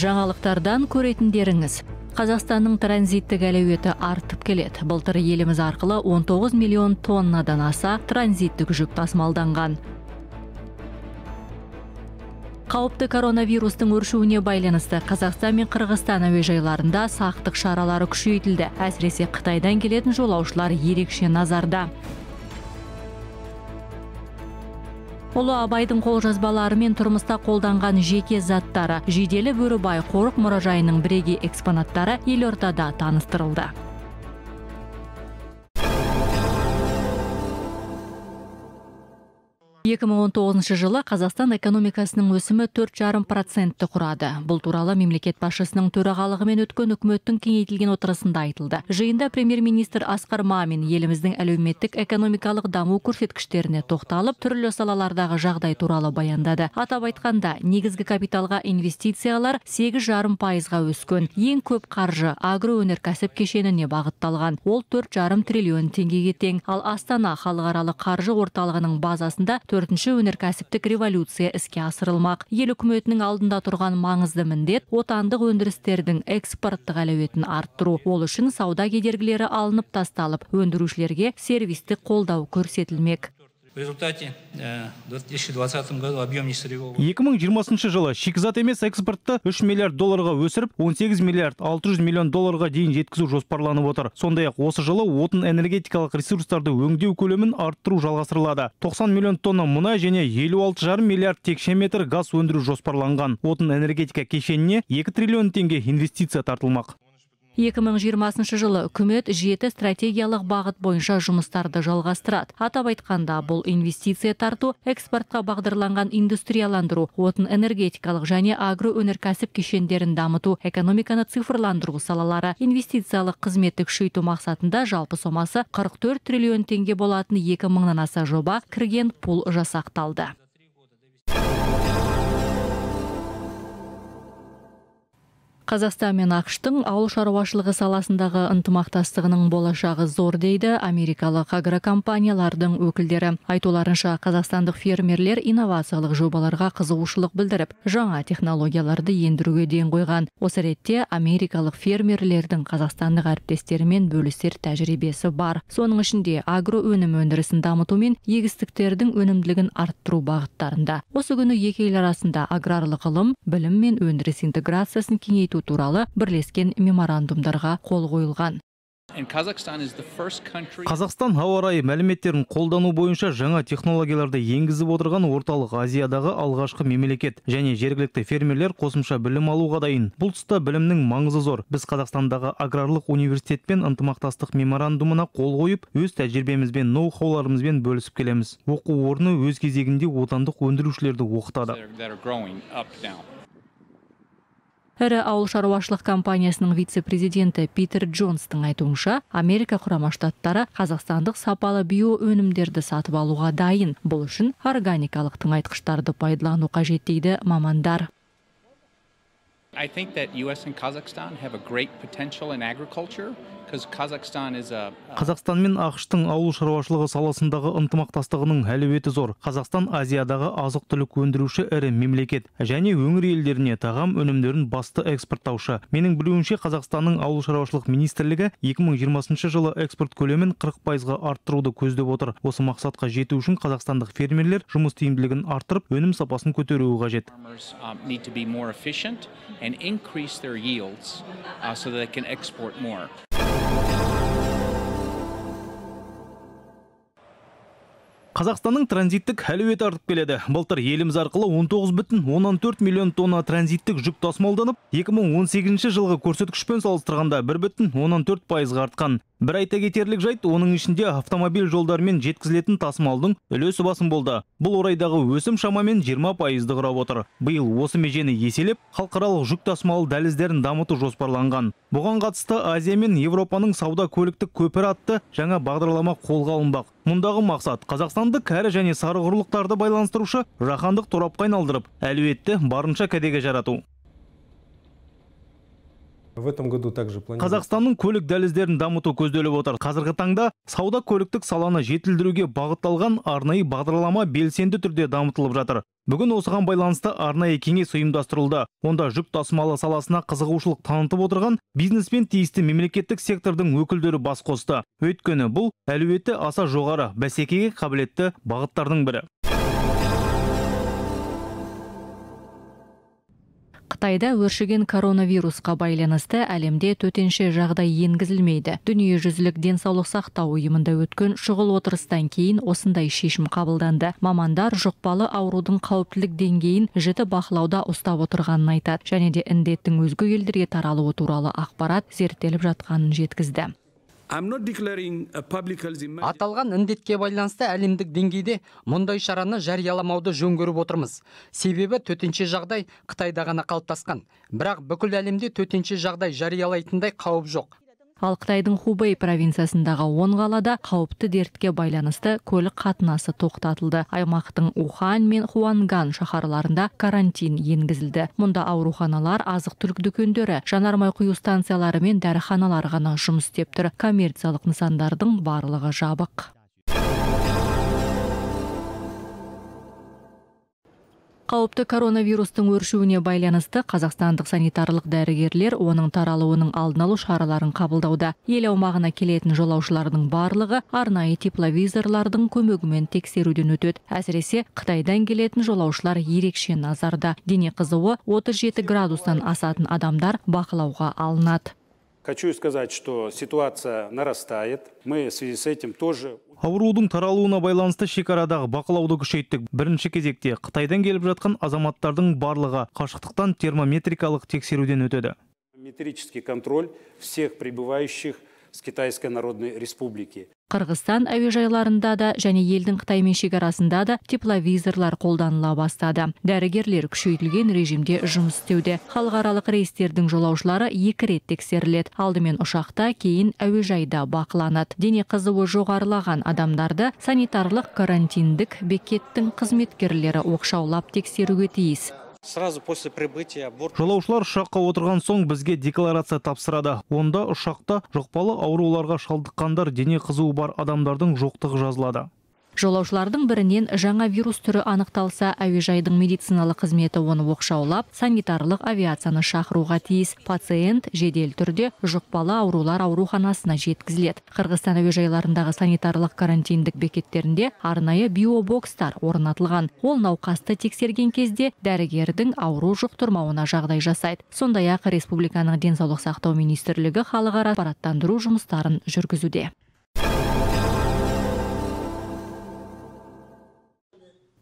жаңалықтардан көретіндеріңіз қазақстанның транзиттік әлеуеті артып келеді былтыр еліміз арқылы 19 миллион тоннадан аса транзиттік жүк тасымалданған қауіпті коронавирустың өршуіне байланысты қазақстан мен қырғызстан әуежайларында сақтық шаралары күшейтілді әсіресе қытайдан келетін жолаушылар ерекше назарда ұлы абайдың қолжазбалары мен тұрмыста қолданған жеке заттары жиделі бөрібай қорық мұражайының бірегей экспонаттары елордада таныстырылды 2019 жылы Қазақстан экономикасының өсімі 4,5 процентті құрады. Бұл туралы мемлекет басшысының төрағалығымен өткен үкіметтің кеңейтілген отырысында айтылды. Жиында премьер-министр Асқар Мамин еліміздің әлеуметтік экономикалық даму көрсеткіштеріне тоқталып, түрлі салалардағы жағдай туралы баяндады. Атап айтқанда, негізгі капиталға инвестициялар 8,5 пайызға өскен. Ең көп қаржы агроөнеркәсіп кешеніне бағытталған. Ол 4,5 триллион теңгеге тең. Ал Астана халықаралық қаржы орталығының базасында төртінші өнеркәсіптік революция іске асырылмақ ел үкіметінің алдында тұрған маңызды міндет отандық өндірістердің экспорттық әлеуетін арттыру ол үшін сауда кедергілері алынып тасталып өндірушілерге сервистік қолдау көрсетілмек в результате 2020 э, году объем 2020 жылы шикізат емес экспортты 3 миллиард долларға өсіріп 18 миллиард 600 миллион долларға дейін жеткізу жоспарланып отыр сондай ақ осы жылы отын энергетикалық ресурстарды өңдеу көлемін арттыру жалғастырылады 90 миллион тонна мұнай және 56,5 миллиард текше метр газ өндіру жоспарланған отын энергетика кешеніне 2 триллион теңге инвестиция тартылмақ 2020 жылы үкімет жеті стратегиялық бағыт бойынша жұмыстарды жалғастырады атап айтқанда бұл инвестиция тарту экспортқа бағдарланған индустрияландыру отын энергетикалық және агроөнеркәсіп кешендерін дамыту экономиканы цифрландыру салалары инвестициялық қызметті күшейту мақсатында жалпы сомасы 44 триллион теңге болатын екі мыңнан аса жоба кірген пул жасақталды қазақстан мен ақштың ауыл шаруашылығы саласындағы ынтымақтастығының болашағы зор дейді америкалық агрокомпаниялардың өкілдері айтуларынша қазақстандық фермерлер инновациялық жобаларға қызығушылық білдіріп жаңа технологияларды ендіруге ден қойған осы ретте америкалық фермерлердің қазақстандық әріптестерімен бөлісер тәжірибесі бар соның ішінде агро өнім өндірісін дамыту мен егістіктердің өнімділігін арттыру бағыттарында осы күні екі ел арасында аграрлық ғылым білім мен өндіріс интеграциясын кеңейту туралы бірлескен меморандумдарға қол қойылған Қазақстан ауа райы мәліметтерін қолдану бойынша жаңа технологияларды енгізіп отырған орталық Азиядағы алғашқы мемлекет және жергілікті фермерлер қосымша білім алуға дайын. Бұл тұста білімнің маңызы зор. Біз Қазақстандағы аграрлық университетпен ынтымақтастық меморандумына қол қойып, өз тәжірибемізбен, ноу-хауларымызбен бөлісіп келеміз. Оқу орны өз кезегінде отандық өндірушілерді оқытады ірі ауыл шаруашылық компаниясының вице президенті питер джонстың айтуынша америка құрама штаттары қазақстандық сапалы био өнімдерді сатып алуға дайын бұл үшін органикалық тыңайтқыштарды пайдалану қажет дейді мамандар I think that US and Kazakhstan have a great potential in agriculture қазақстан мен ақштың ауыл шаруашылығы саласындағы ынтымақтастығының әлеуеті зор қазақстан азиядағы азық түлік өндіруші ірі мемлекет және өңір елдеріне тағам өнімдерін басты экспорттаушы менің білуімше қазақстанның ауыл шаруашылық министрлігі 2020 жылы экспорт көлемін 40 пайызға арттыруды көздеп отыр осы мақсатқа жету үшін қазақстандық фермерлер жұмыс тиімділігін арттырып өнім сапасын көтеруі қажет um, and increase their yields uh, so that they can export more. Қазақстанның транзиттік әлеуеті артып келеді. Былтыр еліміз арқылы 19 бүтін 14 миллион тонна транзиттік жүк тасымалданып, 2018 жылғы көрсеткішпен салыстырғанда 1 бүтін 14 пайызға артқан бір айта кетерлік жайт оның ішінде автомобиль жолдарымен жеткізілетін тасымалдың үлесі басым болды бұл орайдағы өсім шамамен 20 пайызды құрап отыр биыл осы межені еселеп халықаралық жүк тасымалы дәліздерін дамыты жоспарланған бұған қатысты азия мен еуропаның сауда көліктік көпірі атты жаңа бағдарлама қолға алынбақ мұндағы мақсат қазақстанды кәрі және сары құрлықтарды байланыстырушы жаһандық торапқа айналдырып барынша кәдеге жарату В этом году также Қазақстанның көлік дәліздерін дамыту көзделіп отыр. Қазіргі таңда сауда көліктік саланы жетілдіруге бағытталған арнайы бағдарлама белсенді түрде дамытылып жатыр. Бүгін осыған байланысты арнайы кеңес ұйымдастырылды. Онда жүк тасымалы саласына қызығушылық танытып отырған бизнесмен тиісті мемлекеттік сектордың өкілдері бас қосты. Өйткені бұл әлеуеті аса жоғары, бәсекеге қабілетті бағыттардың бірі. қытайда өршіген коронавирусқа байланысты әлемде төтенше жағдай енгізілмейді дүниежүзілік денсаулық сақтау ұйымында өткен шұғыл отырыстан кейін осындай шешім қабылданды мамандар жұқпалы аурудың қауіптілік деңгейін жіті бақылауда ұстап отырғанын айтады және де індеттің өзге елдерге таралуы туралы ақпарат зерттеліп жатқанын жеткізді Uh, аталған індетке байланысты әлемдік деңгейде мұндай шараны жарияламауды жөн көріп отырмыз себебі төтенше жағдай қытайда ғана қалыптасқан бірақ бүкіл әлемде төтенше жағдай жариялайтындай қауіп жоқ ал қытайдың хубэй провинциясындағы он қалада қауіпті дертке байланысты көлік қатынасы тоқтатылды аймақтың ухань мен хуанган шаһарларында карантин енгізілді мұнда ауруханалар азық түлік дүкендері жанармай құю станциялары мен дәріханалар ғана жұмыс істеп тұр коммерциялық нысандардың барлығы жабық қауіпті коронавирустың өршуіне байланысты қазақстандық санитарлық дәрігерлер оның таралуының алдын алу шараларын қабылдауда ел аумағына келетін жолаушылардың барлығы арнайы тепловизорлардың көмегімен тексеруден өтеді әсіресе қытайдан келетін жолаушылар ерекше назарда дене қызуы 37 градустан асатын адамдар бақылауға алынады Хочу сказать, что ситуация нарастает. Мы в связи с этим тоже аурудың таралуына байланысты шекарадағы бақылауды күшейттік бірінші кезекте қытайдан келіп жатқан азаматтардың барлығы қашықтықтан термометрикалық тексеруден өтеді метрический контроль всех прибывающих с Китайской Народной Республики. Қырғызстан әуежайларында да және елдің Қытаймен шекарасында да тепловизорлар қолданыла бастады. Дәрігерлер күшейтілген режимде жұмыс істеуде. Халықаралық рейстердің жолаушылары екі рет тексеріледі. Алдымен ұшақта, кейін әуежайда бақыланады. Дене қызуы жоғарылаған адамдарды санитарлық карантиндік бекеттің қызметкерлері оқшаулап тексеруге тиіс сразу после прибытия борт жолаушылар ұшаққа отырған соң бізге декларация тапсырады онда ұшақта жұқпалы ауруларға шалдыққандар дене қызуы бар адамдардың жоқтығы жазылады жолаушылардың бірінен жаңа вирус түрі анықталса әуежайдың медициналық қызметі оны оқшаулап санитарлық авиацияны шақыруға тиіс пациент жедел түрде жұқпалы аурулар ауруханасына жеткізіледі қырғызстан әуежайларындағы санитарлық карантиндік бекеттерінде арнайы биобокстар орнатылған ол науқасты тексерген кезде дәрігердің ауру жұқтырмауына жағдай жасайды сондай ақ республиканың денсаулық сақтау министрлігі халық ақпараттандыру жұмыстарын жүргізуде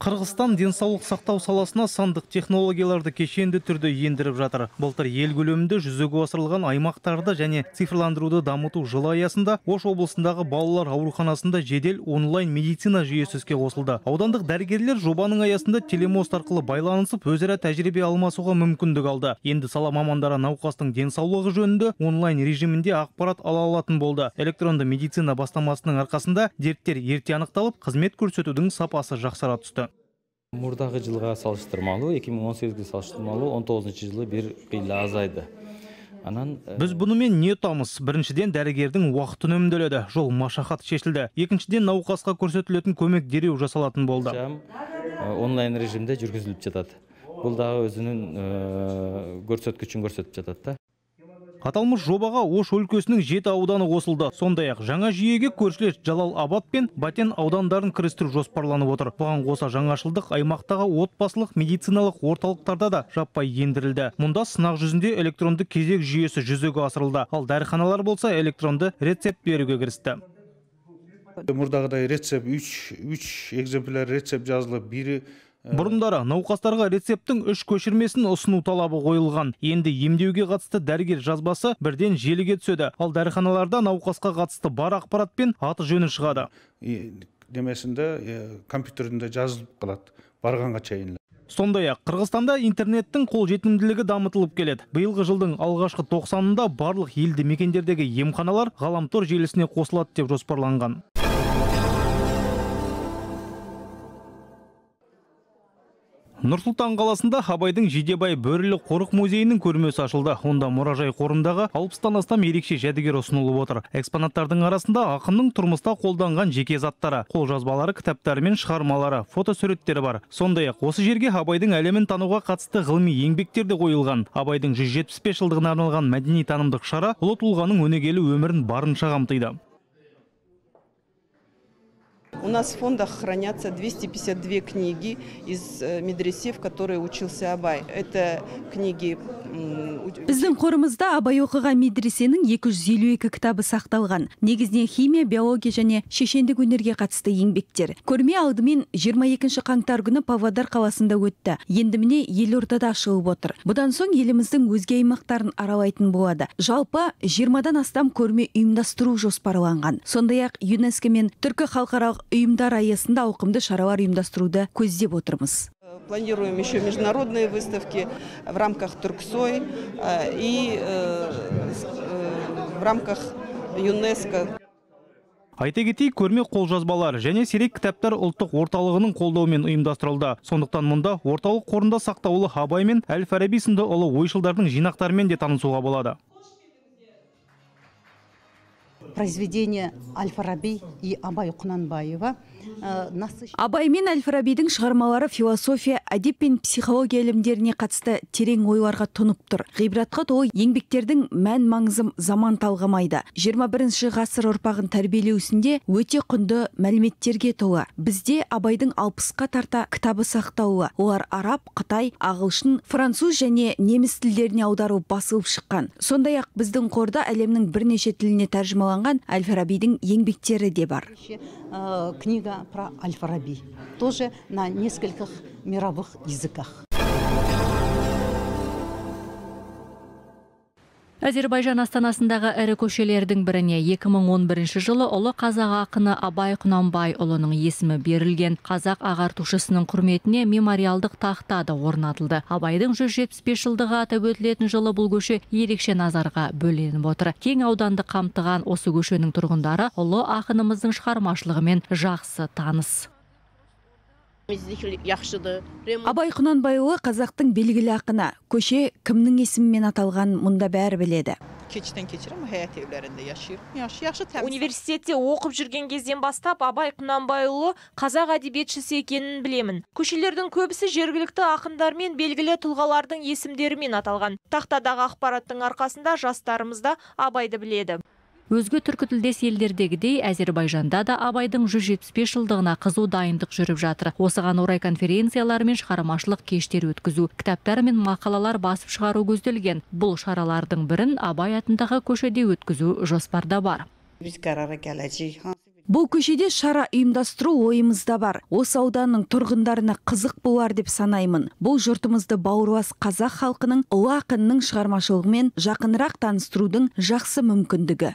Қырғызстан денсаулық сақтау саласына сандық технологияларды кешенді түрде ендіріп жатыр. Былтыр ел көлемінде жүзеге асырылған аймақтарды және цифрландыруды дамыту жылы аясында Ош облысындағы балалар ауруханасында жедел онлайн медицина жүйесі іске қосылды. Аудандық дәрігерлер жобаның аясында телемост арқылы байланысып, өзара тәжірибе алмасуға мүмкіндік алды. Енді сала мамандары науқастың денсаулығы жөнінде онлайн режимінде ақпарат ала алатын болды. Электронды медицина бастамасының арқасында дерттер ерте анықталып, қызмет көрсетудің сапасы жақсара түсті мурдагы жылга салыштырмалуу эки миң он сегизге салыштырмалуу он тогузунчу жылы бир эле азайды анан э, биз буну менен эмне утабыз биринчиден дарыгердин убакыты жол машақат шешілді. Екіншіден науқасқа көрсетілетін көмек дереу жасалатын болды. Э, онлайн режимде жүргүзүлүп жатат бул дагы өзүнүн э, көрсөткүчүн көрсөтүп жатат да аталмыш жобаға ош өлкесінің жеті ауданы қосылды сондай ақ жаңа жүйеге көршілес жалал абад пен батен аудандарын кірістіру жоспарланып отыр бұған қоса жаңашылдық аймақтағы отбасылық медициналық орталықтарда да жаппай ендірілді мұнда сынақ жүзінде электронды кезек жүйесі жүзеге асырылды ал дәріханалар болса электронды рецепт беруге кірісті мұрдағыдай рецепт үч үч экземпляр рецепт жазылып бірі Ә. бұрындары науқастарға рецептің үш көшірмесін ұсыну талабы қойылған енді емдеуге қатысты дәрігер жазбасы бірден желіге түседі ал дәріханаларда науқасқа қатысты бар ақпарат пен аты жөні шығады немесінде компьютерінде жазылып қалады барғанға шейін сондай ақ қырғызстанда интернеттің қолжетімділігі дамытылып келеді биылғы жылдың алғашқы 90-ында барлық елді мекендердегі емханалар ғаламтор желісіне қосылады деп жоспарланған Сұлтан қаласында абайдың жидебай бөрілі қорық музейінің көрмесі ашылды онда мұражай қорындағы алпыстан астам ерекше жәдігер ұсынылып отыр экспонаттардың арасында ақынның тұрмыста қолданған жеке заттары қолжазбалары кітаптары мен шығармалары фотосуреттері бар сондай ақ осы жерге абайдың әлемін тануға қатысты ғылыми еңбектер де қойылған абайдың жүз жылдығына арналған мәдени танымдық шара ұлы тұлғаның өнегелі өмірін барынша қамтиды У нас в фондах хранятся 252 книги из э, медресе, в которой учился Абай. Это книги біздің қорымызда абай оқыған медресенің 252 кітабы сақталған негізінен химия биология және шешендік өнерге қатысты еңбектер көрме алдымен 22 қаңтар күні павлодар қаласында өтті енді міне ортада ашылып отыр бұдан соң еліміздің өзге аймақтарын аралайтын болады жалпы 20-дан астам көрме ұйымдастыру жоспарланған сондай ақ юнеско мен түркі халықаралық ұйымдар аясында ауқымды шаралар ұйымдастыруды көздеп отырмыз Планируем еще международные выставки в рамках Турксой э, и э, э, в рамках ЮНЕСКО. Айта кетейік көрме қолжазбалар және сирек кітаптар ұлттық орталығының қолдауымен ұйымдастырылды. Сондықтан мұнда орталық қорында сақтаулы Абай мен Әл-Фараби сынды ұлы ойшылдардың жинақтарымен де танысуға болады. произведения Аль-Фараби и Абай Кунанбаева – Э, абай мен әл фарабидің шығармалары философия әдеп пен психология ілімдеріне қатысты терең ойларға тұнып тұр ғибратқа толы еңбектердің мән маңызын заман талғамайды 21 ғасыр ұрпағын тәрбиелеу ісінде өте құнды мәліметтерге толы бізде абайдың алпысқа тарта кітабы сақтаулы олар араб қытай ағылшын француз және неміс тілдеріне аудару басылып шыққан сондай ақ біздің қорда әлемнің бірнеше тіліне тәржімаланған әл фарабидің еңбектері де бар э, книга про Альфараби тоже на нескольких мировых языках. Әзербайжан астанасындағы әрі көшелердің біріне 2011 жылы ұлы қазақ ақыны Абай Құнанбай ұлының есімі берілген қазақ ағартушысының құрметіне мемориалдық тақта да орнатылды. Абайдың 175 жылдығы атап өтілетін жылы бұл көше ерекше назарға бөленіп отыр. Кең ауданды қамтыған осы көшенің тұрғындары ұлы ақынымыздың шығармашылығымен жақсы таныс абай құнанбайұлы қазақтың белгілі ақыны көше кімнің есімімен аталған мұнда бәрі біледі Университетте оқып жүрген кезден бастап Абай Құнанбайұлы қазақ әдебиетшісі екенін білемін. Көшелердің көбісі жергілікті ақындар мен белгілі тұлғалардың есімдерімен аталған. Тақтадағы ақпараттың арқасында жастарымыз да Абайды біледі өзге түркітілдес елдердегідей әзербайжанда да абайдың 175 жылдығына қызу дайындық жүріп жатыр осыған орай конференциялар мен шығармашылық кештер өткізу кітаптар мен мақалалар басып шығару көзделген бұл шаралардың бірін абай атындағы көшеде өткізу жоспарда бар Бұл көшеде шара ұйымдастыру ойымызда бар. Осы ауданның тұрғындарына қызық болар деп санаймын. Бұл жұртымызды бауырлас қазақ халқының ұлы ақынның шығармашылығымен жақынырақ таныстырудың жақсы мүмкіндігі.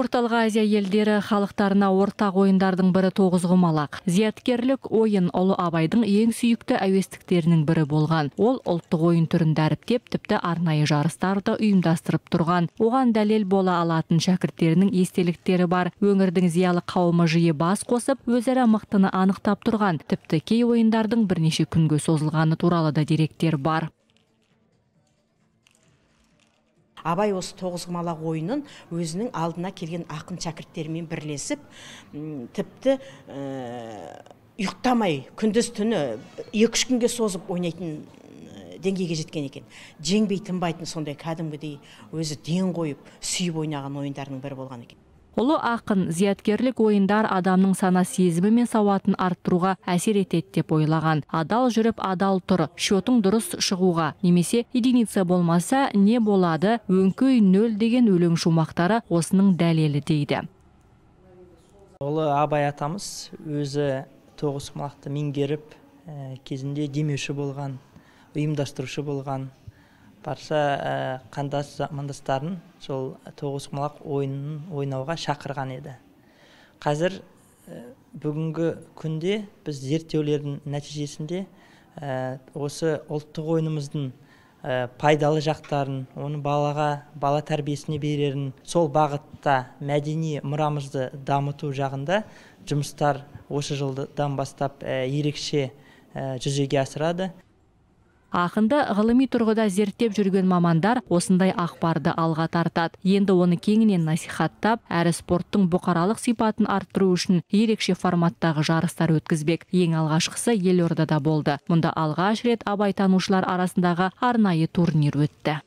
орталық азия елдері халықтарына ортақ ойындардың бірі тоғызқұмалақ зияткерлік ойын ұлы абайдың ең сүйікті әуестіктерінің бірі болған ол ұлттық ойын түрін дәріптеп тіпті арнайы жарыстарды ұйымдастырып тұрған оған дәлел бола алатын шәкірттерінің естеліктері бар өңірдің зиялы қауымы жиі бас қосып өзара мықтыны анықтап тұрған тіпті кей ойындардың бірнеше күнге созылғаны туралы да деректер бар абай осы тоғызқұмалақ ойынын өзінің алдына келген ақын шәкірттерімен бірлесіп тіпті э, ұйықтамай күндіз түні екі үш күнге созып ойнайтын э, деңгейге жеткен екен жеңбей тынбайтын сондай кәдімгідей өзі ден қойып сүйіп ойнаған ойындарының бірі болған екен ұлы ақын зияткерлік ойындар адамның сана сезімі мен сауатын арттыруға әсер етеді деп ойлаған адал жүріп адал тұр шотың дұрыс шығуға немесе единица болмаса не болады өңкөй нөл деген өлең шумақтары осының дәлелі дейді ұлы абай атамыз өзі тоғызқұмалақты меңгеріп ә, кезінде демеуші болған ұйымдастырушы болған барша қандас замандастарын сол тоғызқұмалақ ойынын ойнауға шақырған еді қазір э, бүгінгі күнде біз зерттеулердің нәтижесінде э, осы ұлттық ойынымыздың э, пайдалы жақтарын оны балаға бала тәрбиесіне берерін сол бағытта мәдени мұрамызды дамыту жағында жұмыстар осы жылдан бастап ә, ерекше жүзеге асырады ақынды ғылыми тұрғыда зерттеп жүрген мамандар осындай ақпарды алға тартады енді оны кеңінен насихаттап әрі спорттың бұқаралық сипатын арттыру үшін ерекше форматтағы жарыстар өткізбек ең алғашқысы елордада болды мұнда алғаш рет абайтанушылар арасындағы арнайы турнир өтті